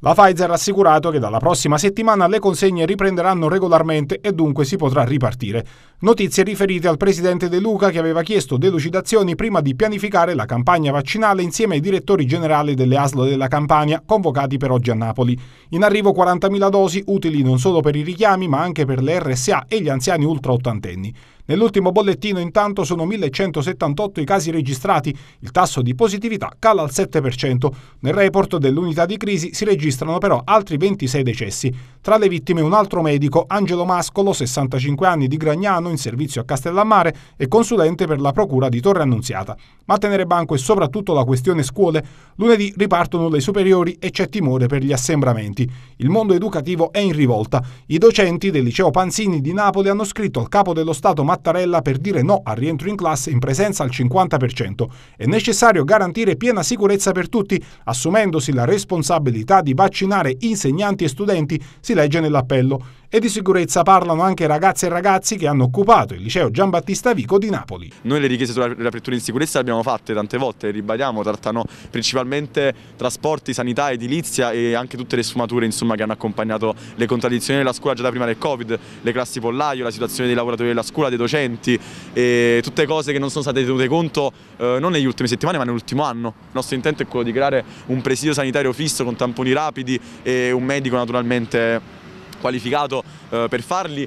La Pfizer ha assicurato che dalla prossima settimana le consegne riprenderanno regolarmente e dunque si potrà ripartire. Notizie riferite al presidente De Luca che aveva chiesto delucidazioni prima di pianificare la campagna vaccinale insieme ai direttori generali delle ASL della Campania convocati per oggi a Napoli. In arrivo 40.000 dosi utili non solo per i richiami ma anche per le RSA e gli anziani ultraottantenni. Nell'ultimo bollettino intanto sono 1178 i casi registrati, il tasso di positività cala al 7%. Nel report dell'unità di crisi si registrano però altri 26 decessi. Tra le vittime un altro medico, Angelo Mascolo, 65 anni di Gragnano, in servizio a Castellammare e consulente per la procura di Torre Annunziata. Ma a tenere banco è soprattutto la questione scuole. Lunedì ripartono le superiori e c'è timore per gli assembramenti. Il mondo educativo è in rivolta. I docenti del liceo Panzini di Napoli hanno scritto al capo dello Stato Matteo Mattarella per dire no al rientro in classe in presenza al 50%. È necessario garantire piena sicurezza per tutti, assumendosi la responsabilità di vaccinare insegnanti e studenti, si legge nell'appello. E di sicurezza parlano anche ragazze e ragazzi che hanno occupato il liceo Giambattista Vico di Napoli. Noi le richieste sulla riapertura in sicurezza le abbiamo fatte tante volte, ribadiamo, trattano principalmente trasporti, sanità, edilizia e anche tutte le sfumature insomma, che hanno accompagnato le contraddizioni della scuola già da prima del Covid, le classi pollaio, la situazione dei lavoratori della scuola, dei docenti, tutte cose che non sono state tenute conto eh, non negli ultimi settimane ma nell'ultimo anno. Il nostro intento è quello di creare un presidio sanitario fisso con tamponi rapidi e un medico naturalmente qualificato eh, per farli.